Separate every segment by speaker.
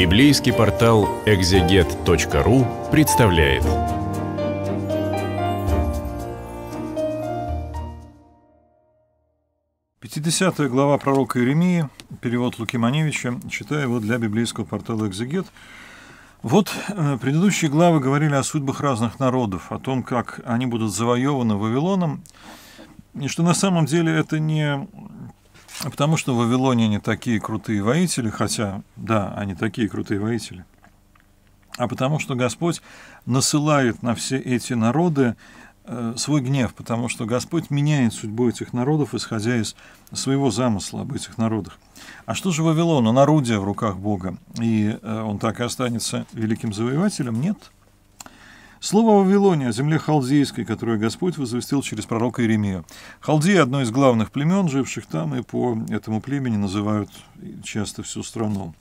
Speaker 1: Библейский портал экзегет.ру представляет. Пятидесятая глава пророка Иеремии, перевод Луки Маневича, читаю его для библейского портала «Экзегет». Вот э, предыдущие главы говорили о судьбах разных народов, о том, как они будут завоеваны Вавилоном, и что на самом деле это не Потому что в Вавилоне не такие крутые воители, хотя, да, они такие крутые воители, а потому что Господь насылает на все эти народы э, свой гнев, потому что Господь меняет судьбу этих народов, исходя из своего замысла об этих народах. А что же Вавилон? Он орудие в руках Бога, и э, он так и останется великим завоевателем? Нет. Слово о Вавилоне, о земле халдейской, которую Господь возвестил через пророка Иеремия. Халдеи – одно из главных племен, живших там, и по этому племени называют часто всю страну.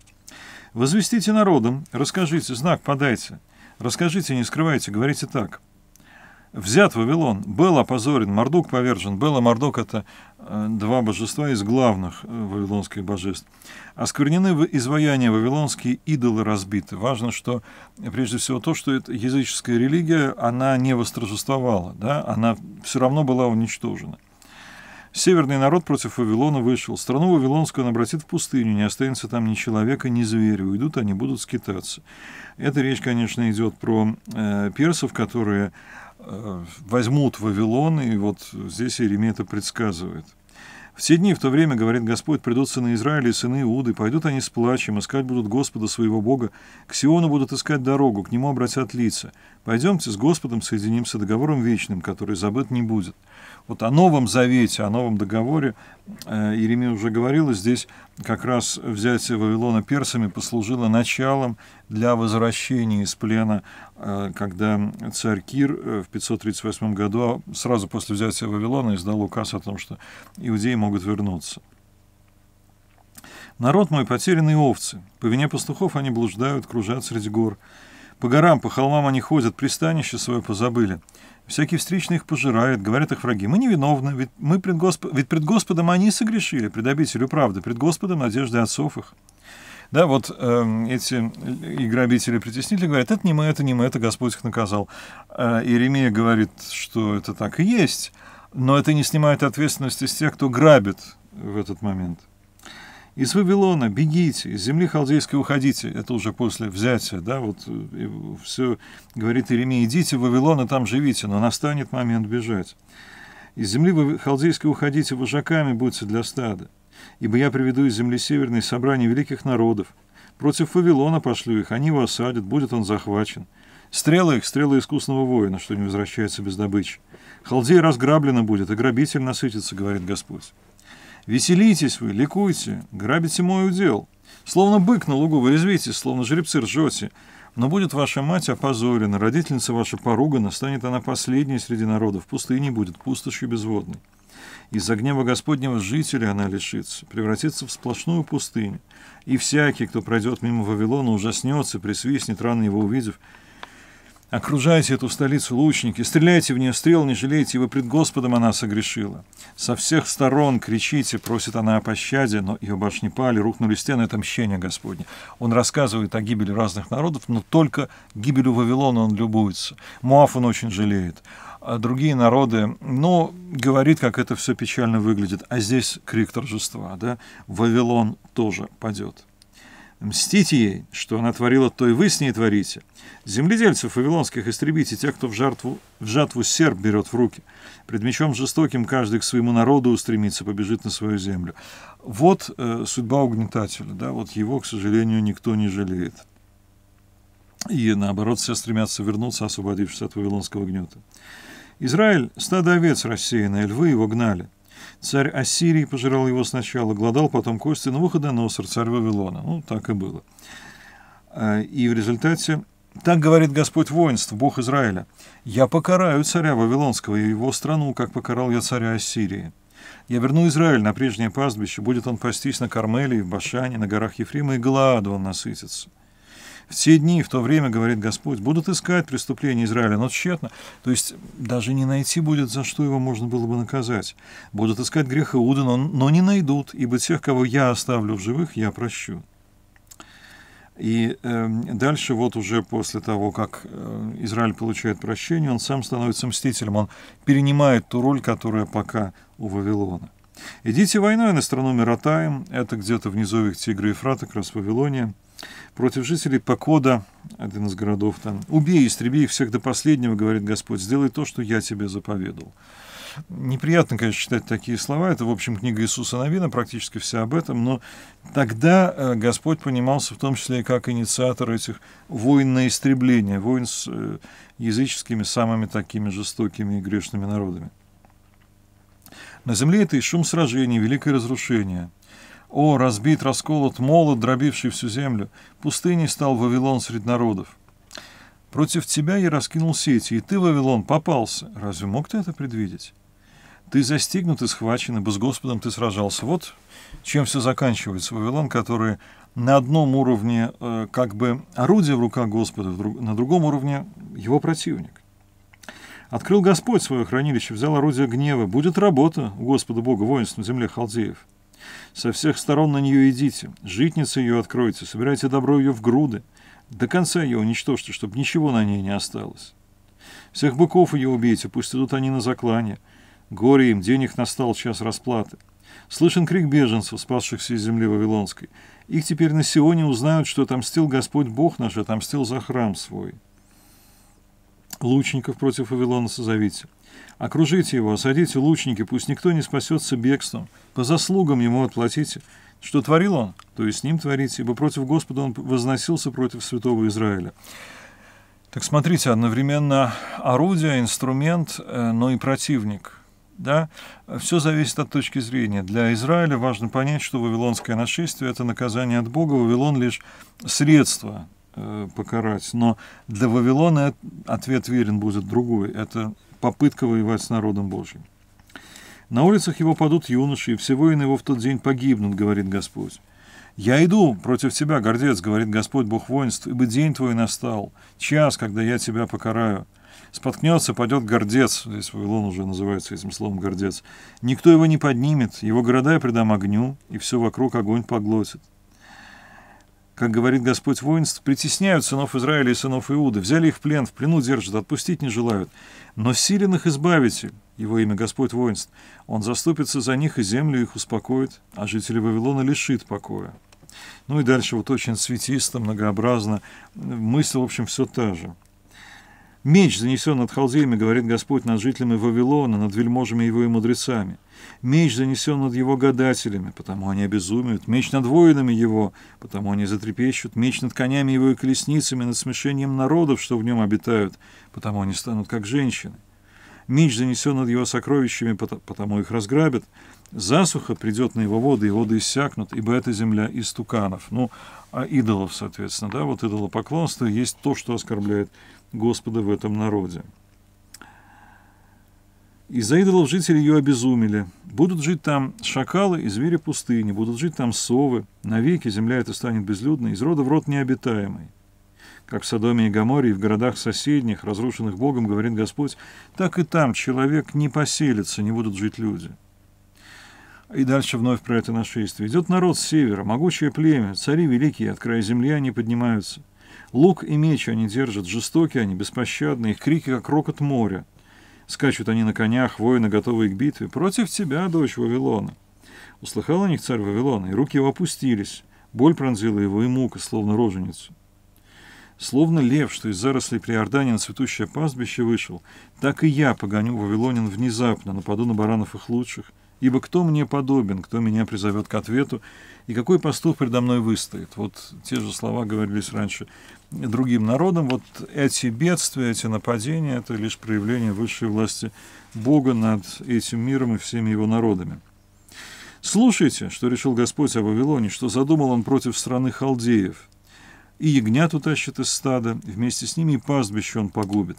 Speaker 1: «Возвестите народам, расскажите, знак подайте, расскажите, не скрывайте, говорите так» взят Вавилон, был опозорен, Мордук повержен. Был, а Мордук — это э, два божества из главных э, вавилонских божеств. Осквернены изваяния вавилонские, идолы разбиты. Важно, что прежде всего то, что эта языческая религия, она не восторжествовала, да? она все равно была уничтожена. Северный народ против Вавилона вышел. Страну Вавилонскую он обратит в пустыню, не останется там ни человека, ни зверя. Уйдут они, будут скитаться. Эта речь, конечно, идет про э, персов, которые э, возьмут Вавилон, и вот здесь Иеремия это предсказывает. Все дни в то время, говорит Господь, придут сыны Израиля и сыны Иуды, пойдут они с плачем, искать будут Господа своего Бога, к Сиону будут искать дорогу, к нему обратят лица. Пойдемте с Господом соединимся договором вечным, который забыт не будет. Вот о Новом Завете, о Новом договоре э, Иеремия уже говорила, здесь как раз взятие Вавилона персами послужило началом для возвращения из плена, э, когда царь Кир э, в 538 году, а сразу после взятия Вавилона, издал указ о том, что иудеи могут вернуться. «Народ мой потерянные овцы, по вине пастухов они блуждают, кружат среди гор». По горам, по холмам они ходят, пристанище свое позабыли. Всякие встречные их пожирают, говорят их враги. Мы невиновны, ведь, мы пред, Госп... ведь пред Господом они согрешили, пред обителю правды, пред Господом надежды отцов их. Да, вот э, эти и грабители, и притеснители говорят, это не мы, это не мы, это Господь их наказал. Э, Иеремия говорит, что это так и есть, но это не снимает ответственности с тех, кто грабит в этот момент. Из Вавилона бегите, из земли халдейской уходите. Это уже после взятия, да, вот э, все говорит Иеремия, идите в Вавилон и там живите, но настанет момент бежать. Из земли халдейской уходите, вожаками будьте для стада, ибо я приведу из земли северной собрание великих народов. Против Вавилона пошлю их, они его осадят, будет он захвачен. Стрелы их, стрелы искусного воина, что не возвращается без добычи. Халдей разграблено будет, и грабитель насытится, говорит Господь. Веселитесь вы, ликуйте, грабите мой удел. Словно бык на лугу вы резвитесь, словно жеребцы ржете. Но будет ваша мать опозорена, родительница ваша поругана, станет она последней среди народов, пустыни будет, пустошью безводной. Из-за гнева Господнего жителя она лишится, превратится в сплошную пустыню. И всякий, кто пройдет мимо Вавилона, ужаснется, присвистнет, рано его увидев, Окружайте эту столицу, лучники, стреляйте в нее стрел, не жалейте, вы пред Господом она согрешила. Со всех сторон кричите, просит она о пощаде, но ее башни пали, рухнули стены, это мщение Господне. Он рассказывает о гибели разных народов, но только гибелью Вавилона он любуется. Муав он очень жалеет. А другие народы, ну, говорит, как это все печально выглядит. А здесь крик торжества, да? Вавилон тоже падет мстите ей, что она творила, то и вы с ней творите. Земледельцев вавилонских истребите, тех, кто в, жертву, в жатву серб берет в руки. Пред мечом жестоким каждый к своему народу устремится, побежит на свою землю. Вот э, судьба угнетателя, да, вот его, к сожалению, никто не жалеет. И наоборот, все стремятся вернуться, освободившись от вавилонского гнета. Израиль – стадо овец рассеянное, львы его гнали – Царь Ассирии пожирал его сначала, гладал потом кости, но выходоносор, царь Вавилона. Ну, так и было. А, и в результате так говорит Господь воинств, Бог Израиля. «Я покараю царя Вавилонского и его страну, как покарал я царя Ассирии. Я верну Израиль на прежнее пастбище, будет он пастись на Кармеле и в Башане, на горах Ефрема, и Галааду он насытится. В те дни, в то время, говорит Господь, будут искать преступления Израиля, но тщетно. То есть даже не найти будет, за что его можно было бы наказать. Будут искать грех Иуда, но, но не найдут, ибо тех, кого я оставлю в живых, я прощу. И э, дальше вот уже после того, как э, Израиль получает прощение, он сам становится мстителем, он перенимает ту роль, которая пока у Вавилона. «Идите войной на страну Миротаем», это где-то внизу низовьях Тигра и Фрата, как раз в Вавилоне, против жителей Покода, один из городов там. «Убей, истреби их всех до последнего, — говорит Господь, — сделай то, что я тебе заповедал». Неприятно, конечно, читать такие слова. Это, в общем, книга Иисуса Новина, практически вся об этом. Но тогда э, Господь понимался в том числе и как инициатор этих войн на истребление, войн с э, языческими самыми такими жестокими и грешными народами. На земле это и шум сражений, великое разрушение – о, разбит, расколот, молот, дробивший всю землю, пустыней стал Вавилон среди народов. Против тебя я раскинул сети, и ты, Вавилон, попался. Разве мог ты это предвидеть? Ты застигнут и схвачен, ибо с Господом ты сражался. Вот чем все заканчивается. Вавилон, который на одном уровне э, как бы орудие в руках Господа, друг, на другом уровне его противник. Открыл Господь свое хранилище, взял орудие гнева. Будет работа у Господа Бога воинств на земле халдеев. Со всех сторон на нее идите, житницы ее откройте, собирайте добро ее в груды. До конца ее уничтожьте, чтобы ничего на ней не осталось. Всех быков ее убейте, пусть идут они на заклание. Горе им, денег настал час расплаты. Слышен крик беженцев, спасшихся из земли Вавилонской. Их теперь на Сионе узнают, что отомстил Господь Бог наш, отомстил за храм свой» лучников против Вавилона созовите. Окружите его, осадите лучники, пусть никто не спасется бегством. По заслугам ему отплатите. Что творил он, то и с ним творите, ибо против Господа он возносился против святого Израиля». Так смотрите, одновременно орудие, инструмент, э, но и противник. Да? Все зависит от точки зрения. Для Израиля важно понять, что вавилонское нашествие – это наказание от Бога, Вавилон – лишь средство Э, покарать. Но для Вавилона ответ верен будет другой. Это попытка воевать с народом Божьим. На улицах его падут юноши, и все воины его в тот день погибнут, говорит Господь. «Я иду против тебя, гордец», — говорит Господь, Бог воинств, «ибо день твой настал, час, когда я тебя покараю». Споткнется, падет гордец, здесь Вавилон уже называется этим словом гордец. Никто его не поднимет, его города я придам огню, и все вокруг огонь поглотит как говорит Господь воинств, притесняют сынов Израиля и сынов Иуды, взяли их в плен, в плену держат, отпустить не желают. Но силен их избавитель, его имя Господь воинств, он заступится за них и землю их успокоит, а жители Вавилона лишит покоя. Ну и дальше вот очень светисто, многообразно, мысль, в общем, все та же. Меч занесен над халдеями, говорит Господь, над жителями Вавилона, над вельможами его и мудрецами. Меч занесен над его гадателями, потому они обезумеют. Меч над воинами его, потому они затрепещут. Меч над конями его и колесницами, над смешением народов, что в нем обитают, потому они станут как женщины. Меч занесен над его сокровищами, потому их разграбят. Засуха придет на его воды, и воды иссякнут, ибо эта земля из туканов. Ну, а идолов, соответственно, да, вот идолопоклонство есть то, что оскорбляет Господа в этом народе. Из-за идолов жители ее обезумели. Будут жить там шакалы и звери пустыни, будут жить там совы. Навеки земля эта станет безлюдной, из рода в род необитаемой. Как в Содоме и Гаморе и в городах соседних, разрушенных Богом, говорит Господь, так и там человек не поселится, не будут жить люди. И дальше вновь про это нашествие. Идет народ с севера, могучее племя, цари великие, от края земли они поднимаются – Лук и меч они держат, жестокие они, беспощадные, их крики, как рокот моря. Скачут они на конях, воины, готовые к битве. Против тебя, дочь Вавилона. Услыхал о них царь Вавилона, и руки его опустились. Боль пронзила его и мука, словно роженицу. Словно лев, что из зарослей Приордания на цветущее пастбище вышел, так и я погоню вавилонин внезапно, нападу на баранов их лучших, Ибо кто мне подобен, кто меня призовет к ответу, и какой пастух предо мной выстоит? Вот те же слова говорились раньше другим народам. Вот эти бедствия, эти нападения – это лишь проявление высшей власти Бога над этим миром и всеми его народами. «Слушайте, что решил Господь о Вавилоне, что задумал он против страны халдеев. И ягнят утащит из стада, вместе с ними и пастбище он погубит.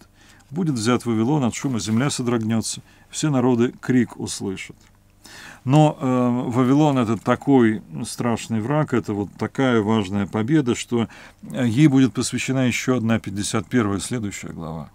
Speaker 1: Будет взят Вавилон, от шума земля содрогнется, все народы крик услышат». Но э, Вавилон это такой страшный враг, это вот такая важная победа, что э, ей будет посвящена еще одна 51 следующая глава.